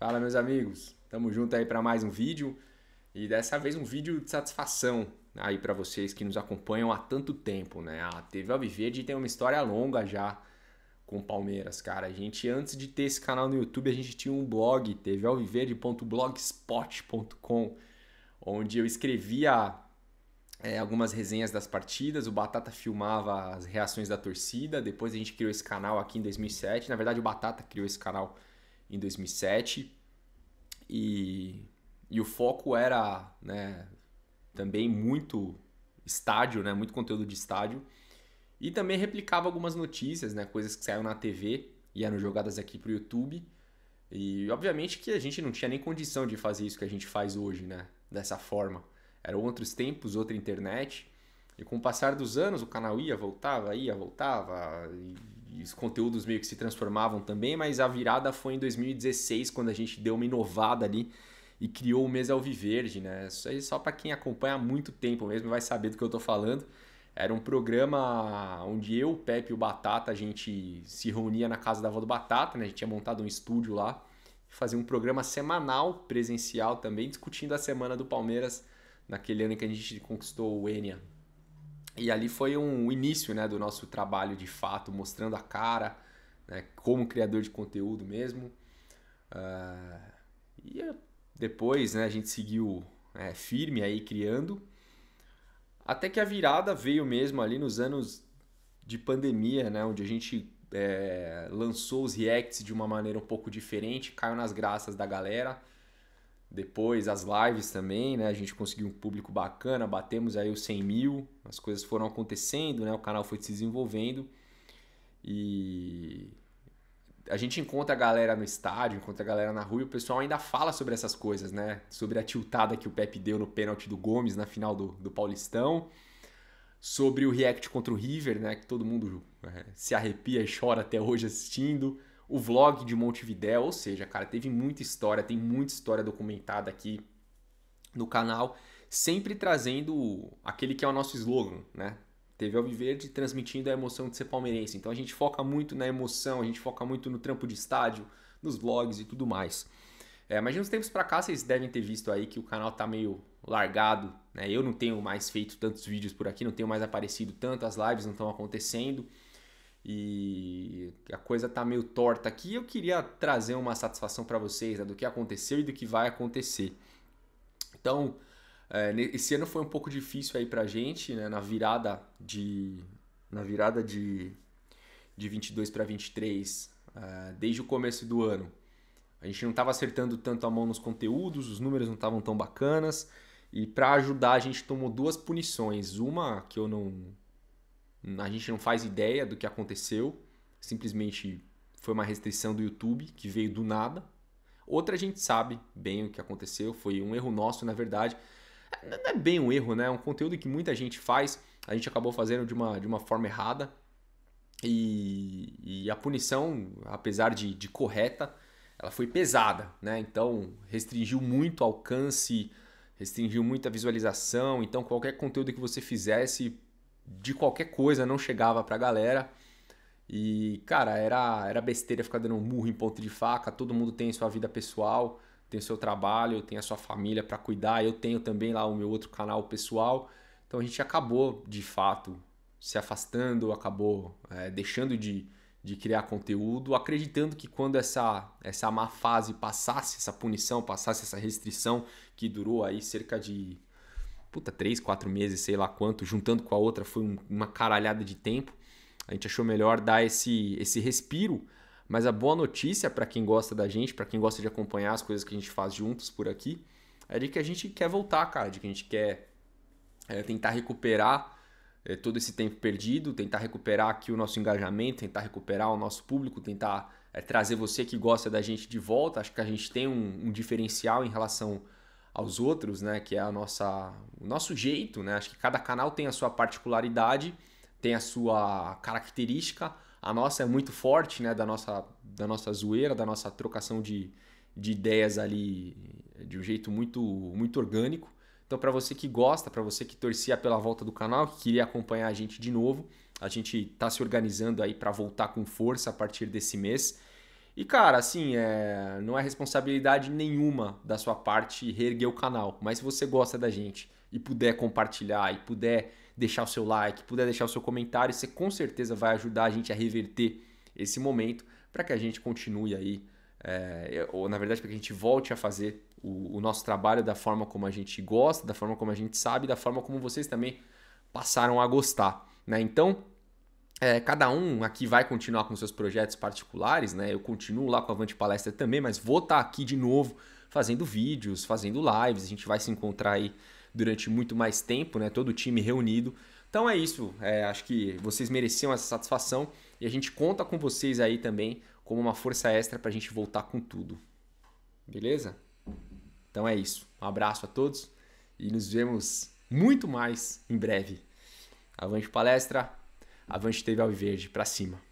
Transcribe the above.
Fala, meus amigos. Tamo junto aí para mais um vídeo e dessa vez um vídeo de satisfação aí para vocês que nos acompanham há tanto tempo, né? Ah, a TV Alviverde tem uma história longa já com o Palmeiras, cara. A gente antes de ter esse canal no YouTube, a gente tinha um blog, tvalviverde.blogspot.com, onde eu escrevia é, algumas resenhas das partidas, o Batata filmava as reações da torcida, depois a gente criou esse canal aqui em 2007. Na verdade, o Batata criou esse canal em 2007 e, e o foco era né, também muito estádio, né, muito conteúdo de estádio e também replicava algumas notícias, né, coisas que saíam na TV e eram jogadas aqui para o YouTube e obviamente que a gente não tinha nem condição de fazer isso que a gente faz hoje, né, dessa forma. Eram outros tempos, outra internet. E com o passar dos anos, o canal ia, voltava, ia, voltava, e e os conteúdos meio que se transformavam também, mas a virada foi em 2016, quando a gente deu uma inovada ali e criou o Mesa Alviverde, né? Isso aí só para quem acompanha há muito tempo mesmo vai saber do que eu estou falando. Era um programa onde eu, o Pepe e o Batata, a gente se reunia na casa da avó do Batata, né? A gente tinha montado um estúdio lá, fazia um programa semanal, presencial também, discutindo a semana do Palmeiras naquele ano em que a gente conquistou o Enia. E ali foi um início né, do nosso trabalho de fato, mostrando a cara, né, como criador de conteúdo mesmo. Uh, e depois né, a gente seguiu é, firme aí criando. Até que a virada veio mesmo ali nos anos de pandemia, né, onde a gente é, lançou os reacts de uma maneira um pouco diferente, caiu nas graças da galera. Depois as lives também, né? A gente conseguiu um público bacana, batemos aí os 100 mil, as coisas foram acontecendo, né? O canal foi se desenvolvendo e a gente encontra a galera no estádio, encontra a galera na rua e o pessoal ainda fala sobre essas coisas, né? Sobre a tiltada que o Pepe deu no pênalti do Gomes na final do, do Paulistão, sobre o react contra o River, né? Que todo mundo é, se arrepia e chora até hoje assistindo o vlog de Montevidéu, ou seja, cara, teve muita história, tem muita história documentada aqui no canal, sempre trazendo aquele que é o nosso slogan, né? TV Alviverde transmitindo a emoção de ser palmeirense. Então a gente foca muito na emoção, a gente foca muito no trampo de estádio, nos vlogs e tudo mais. É, mas de uns tempos para cá vocês devem ter visto aí que o canal tá meio largado, né? Eu não tenho mais feito tantos vídeos por aqui, não tenho mais aparecido tanto, as lives não estão acontecendo e a coisa tá meio torta aqui. Eu queria trazer uma satisfação para vocês né, do que aconteceu e do que vai acontecer. Então, é, esse ano foi um pouco difícil aí pra gente, né, na virada de na virada de de 22 para 23, uh, desde o começo do ano. A gente não estava acertando tanto a mão nos conteúdos, os números não estavam tão bacanas. E para ajudar, a gente tomou duas punições. Uma que eu não, a gente não faz ideia do que aconteceu, simplesmente foi uma restrição do YouTube que veio do nada. Outra a gente sabe bem o que aconteceu, foi um erro nosso, na verdade. Não é bem um erro, né? É um conteúdo que muita gente faz, a gente acabou fazendo de uma, de uma forma errada. E, e a punição, apesar de, de correta, ela foi pesada, né? Então restringiu muito o alcance, restringiu muito a visualização. Então qualquer conteúdo que você fizesse de qualquer coisa não chegava pra galera. E, cara, era, era besteira ficar dando um murro em ponto de faca. Todo mundo tem sua vida pessoal, tem seu trabalho, tem a sua família para cuidar. Eu tenho também lá o meu outro canal pessoal. Então a gente acabou, de fato, se afastando, acabou é, deixando de, de criar conteúdo, acreditando que quando essa, essa má fase passasse, essa punição passasse, essa restrição que durou aí cerca de puta, três, quatro meses, sei lá quanto, juntando com a outra foi um, uma caralhada de tempo. A gente achou melhor dar esse, esse respiro. Mas a boa notícia para quem gosta da gente, para quem gosta de acompanhar as coisas que a gente faz juntos por aqui, é de que a gente quer voltar, cara, de que a gente quer é, tentar recuperar é, todo esse tempo perdido, tentar recuperar aqui o nosso engajamento, tentar recuperar o nosso público, tentar é, trazer você que gosta da gente de volta. Acho que a gente tem um, um diferencial em relação aos outros, né? Que é a nossa, o nosso jeito, né? Acho que cada canal tem a sua particularidade, tem a sua característica. A nossa é muito forte, né? Da nossa, da nossa zoeira, da nossa trocação de, de ideias ali de um jeito muito, muito orgânico. Então, para você que gosta, para você que torcia pela volta do canal, que queria acompanhar a gente de novo, a gente está se organizando aí para voltar com força a partir desse mês. E, cara, assim, é... não é responsabilidade nenhuma da sua parte reerguer o canal. Mas se você gosta da gente e puder compartilhar, e puder deixar o seu like, puder deixar o seu comentário, você com certeza vai ajudar a gente a reverter esse momento para que a gente continue aí, é... ou na verdade, para que a gente volte a fazer o, o nosso trabalho da forma como a gente gosta, da forma como a gente sabe, da forma como vocês também passaram a gostar. Né? Então, é, cada um aqui vai continuar com seus projetos particulares, né? Eu continuo lá com a Avante Palestra também, mas vou estar tá aqui de novo fazendo vídeos, fazendo lives. A gente vai se encontrar aí durante muito mais tempo, né? Todo o time reunido. Então é isso. É, acho que vocês mereciam essa satisfação e a gente conta com vocês aí também como uma força extra para a gente voltar com tudo. Beleza? Então é isso. Um abraço a todos e nos vemos muito mais em breve. Avante Palestra! Avante teve Alviverde para cima.